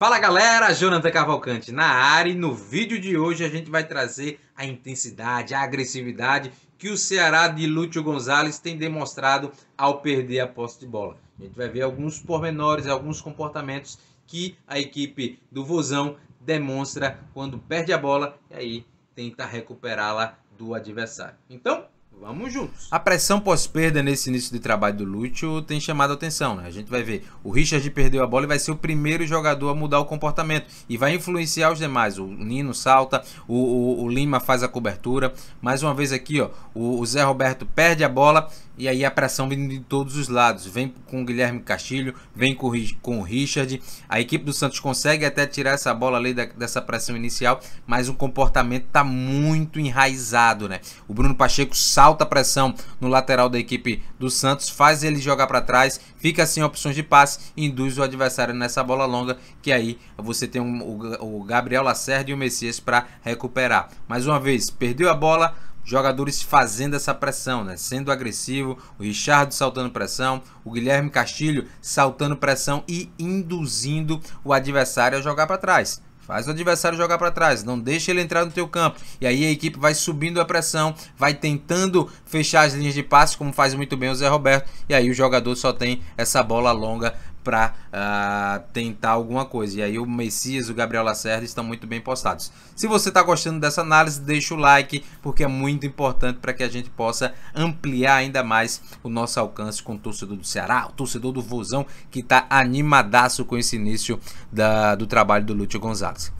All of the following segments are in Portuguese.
Fala galera, Jonathan Cavalcante na área e no vídeo de hoje a gente vai trazer a intensidade, a agressividade que o Ceará de Lúcio Gonzalez tem demonstrado ao perder a posse de bola. A gente vai ver alguns pormenores, alguns comportamentos que a equipe do Vozão demonstra quando perde a bola e aí tenta recuperá-la do adversário. Então, Vamos juntos. A pressão pós-perda nesse início de trabalho do Lúcio tem chamado a atenção, né? A gente vai ver. O Richard perdeu a bola e vai ser o primeiro jogador a mudar o comportamento. E vai influenciar os demais. O Nino salta, o, o, o Lima faz a cobertura. Mais uma vez aqui, ó. O, o, Zé Roberto perde a bola e aí a pressão vem de todos os lados. Vem com o Guilherme Castilho, vem com, com o Richard. A equipe do Santos consegue até tirar essa bola ali da, dessa pressão inicial, mas o comportamento tá muito enraizado, né? O Bruno Pacheco salta alta pressão no lateral da equipe do Santos, faz ele jogar para trás, fica sem opções de passe, induz o adversário nessa bola longa, que aí você tem um, o, o Gabriel Lacerda e o Messias para recuperar. Mais uma vez, perdeu a bola, jogadores fazendo essa pressão, né? sendo agressivo, o Richard saltando pressão, o Guilherme Castilho saltando pressão e induzindo o adversário a jogar para trás. Faz o adversário jogar para trás, não deixa ele entrar no teu campo. E aí a equipe vai subindo a pressão, vai tentando fechar as linhas de passe, como faz muito bem o Zé Roberto. E aí o jogador só tem essa bola longa para uh, ah, tentar alguma coisa. E aí o Messias, o Gabriel Lacerda estão muito bem postados. Se você está gostando dessa análise, deixa o like, porque é muito importante para que a gente possa ampliar ainda mais o nosso alcance com o torcedor do Ceará, o torcedor do Vozão, que está animadaço com esse início da, do trabalho do Lúcio Gonzalez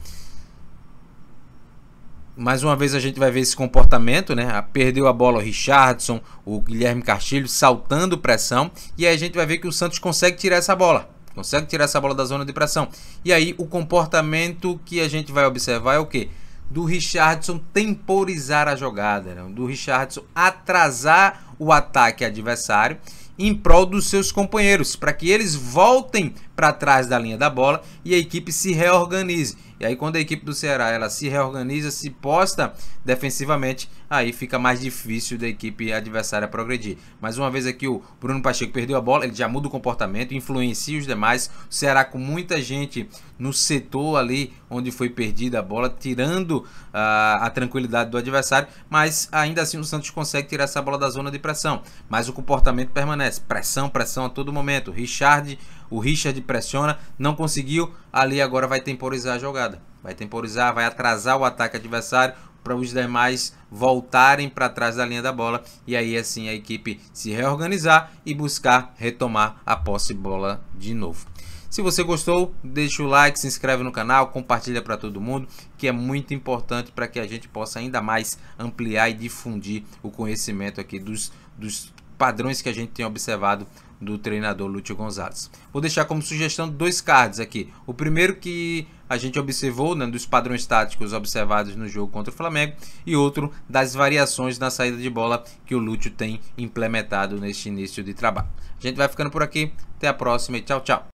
mais uma vez a gente vai ver esse comportamento, né? Ah, perdeu a bola o Richardson, o Guilherme Castilho saltando pressão. E aí a gente vai ver que o Santos consegue tirar essa bola. Consegue tirar essa bola da zona de pressão. E aí o comportamento que a gente vai observar é o quê? Do Richardson temporizar a jogada, né? do Richardson atrasar o ataque adversário em prol dos seus companheiros, para que eles voltem para trás da linha da bola e a equipe se reorganize. E aí quando a equipe do Ceará ela se reorganiza, se posta defensivamente, aí fica mais difícil da equipe adversária progredir. Mais uma vez aqui o Bruno Pacheco perdeu a bola, ele já muda o comportamento, influencia os demais. O Ceará com muita gente no setor ali onde foi perdida a bola, tirando a, ah, a tranquilidade do adversário, mas ainda assim o Santos consegue tirar essa bola da zona de pressão. Mas o comportamento permanece, pressão, pressão a todo momento. Richard o Richard pressiona, não conseguiu, ali agora vai temporizar a jogada. Vai temporizar, vai atrasar o ataque adversário para os demais voltarem para trás da linha da bola e aí assim a equipe se reorganizar e buscar retomar a posse de bola de novo. Se você gostou, deixa o like, se inscreve no canal, compartilha para todo mundo, que é muito importante para que a gente possa ainda mais ampliar e difundir o conhecimento aqui dos, dos padrões que a gente tem observado do treinador Lúcio Gonzalez. Vou deixar como sugestão dois cards aqui. O primeiro que a gente observou, né, dos padrões táticos observados no jogo contra o Flamengo, e outro das variações na saída de bola que o Lúcio tem implementado neste início de trabalho. A gente vai ficando por aqui, até a próxima e tchau, tchau.